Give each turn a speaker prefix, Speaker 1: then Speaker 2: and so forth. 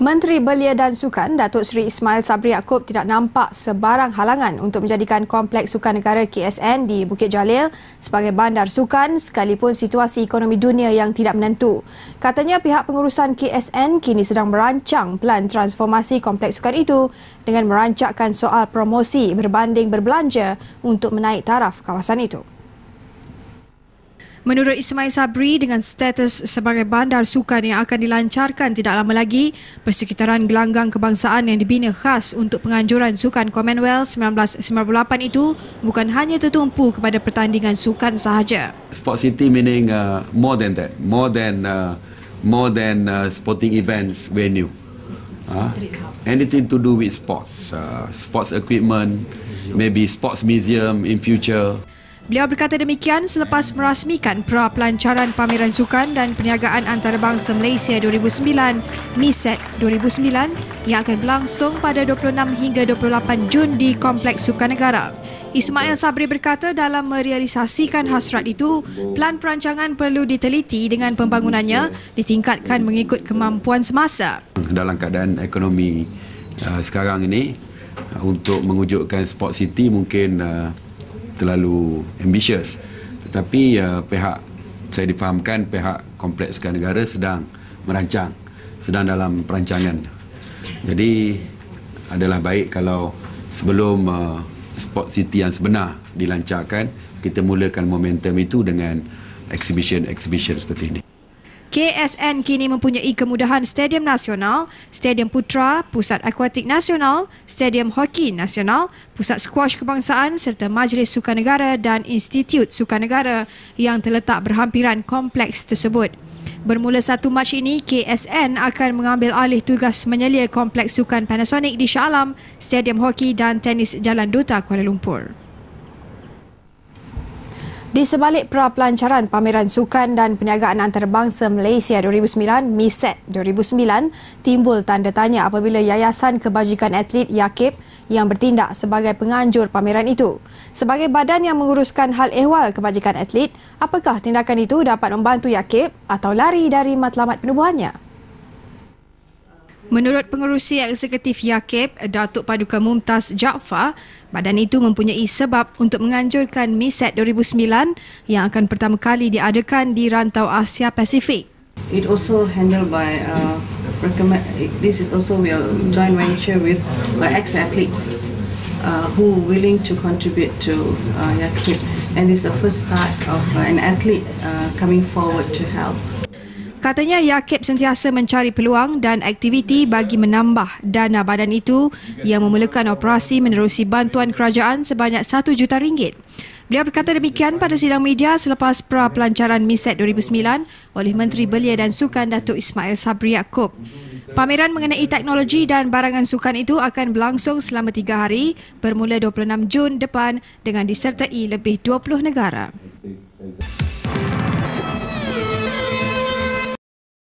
Speaker 1: Menteri Belia dan Sukan Datuk Seri Ismail Sabri Yaakob tidak nampak sebarang halangan untuk menjadikan Kompleks Sukan Negara KSN di Bukit Jalil sebagai bandar sukan sekalipun situasi ekonomi dunia yang tidak menentu. Katanya pihak pengurusan KSN kini sedang merancang pelan transformasi Kompleks Sukan itu dengan merancakkan soal promosi berbanding berbelanja untuk menaik taraf kawasan itu. Menurut Ismail Sabri, dengan status sebagai bandar sukan yang akan dilancarkan tidak lama lagi, persekitaran gelanggang kebangsaan yang dibina khas untuk penganjuran sukan Commonwealth 1998 itu bukan hanya tertumpu kepada pertandingan sukan sahaja.
Speaker 2: Sport City meaning uh, more than that, more than uh, more than uh, sporting events venue. Uh, anything to do with sports, uh, sports equipment, maybe sports museum in future.
Speaker 1: Beliau berkata demikian selepas merasmikan pra pelancaran pameran sukan dan perniagaan antarabangsa Malaysia 2009, MISET 2009 yang akan berlangsung pada 26 hingga 28 Jun di Kompleks Sukan Negara. Ismail Sabri berkata dalam merealisasikan hasrat itu, pelan perancangan perlu diteliti dengan pembangunannya ditingkatkan mengikut kemampuan semasa.
Speaker 2: Dalam keadaan ekonomi uh, sekarang ini, uh, untuk mengujudkan Sport City mungkin uh, terlalu ambitious. Tetapi uh, pihak saya difahamkan pihak kompleks negara sedang merancang, sedang dalam perancangan. Jadi adalah baik kalau sebelum uh, Sport City yang sebenar dilancarkan, kita mulakan momentum itu dengan exhibition-exhibition seperti ini.
Speaker 1: KSN kini mempunyai kemudahan Stadium Nasional, Stadium Putra, Pusat Akuatik Nasional, Stadium Hoki Nasional, Pusat Squash Kebangsaan serta Majlis Sukan Negara dan Institut Sukan Negara yang terletak berhampiran kompleks tersebut. Bermula satu Mac ini, KSN akan mengambil alih tugas menyelia kompleks sukan Panasonic di Shah Alam, Stadium Hoki dan Tenis Jalan Duta Kuala Lumpur. Di sebalik pra-pelancaran Pameran Sukan dan Perniagaan Antarabangsa Malaysia 2009, MISET 2009, timbul tanda tanya apabila Yayasan Kebajikan Atlet YAKIP yang bertindak sebagai penganjur pameran itu. Sebagai badan yang menguruskan hal ehwal kebajikan atlet, apakah tindakan itu dapat membantu YAKIP atau lari dari matlamat penubuhannya? Menurut pengerusi eksekutif YAKIP, Datuk Paduka Mumtaz Jaafar, badan itu mempunyai sebab untuk menganjurkan MISET 2009 yang akan pertama kali diadakan di rantau Asia Pasifik. It also handled by uh, recommend, this is also we are joint venture with by ex-athletes uh, who are willing to contribute to uh, YAKIP and this is the first start of uh, an athlete uh, coming forward to help. Katanya Yakib sentiasa mencari peluang dan aktiviti bagi menambah dana badan itu yang memulakan operasi menerusi bantuan kerajaan sebanyak RM1 juta. Ringgit. Beliau berkata demikian pada sidang media selepas pra-pelancaran MISET 2009 oleh Menteri Belia dan Sukan Datuk Ismail Sabri Yaakob. Pameran mengenai teknologi dan barangan sukan itu akan berlangsung selama tiga hari bermula 26 Jun depan dengan disertai lebih 20 negara.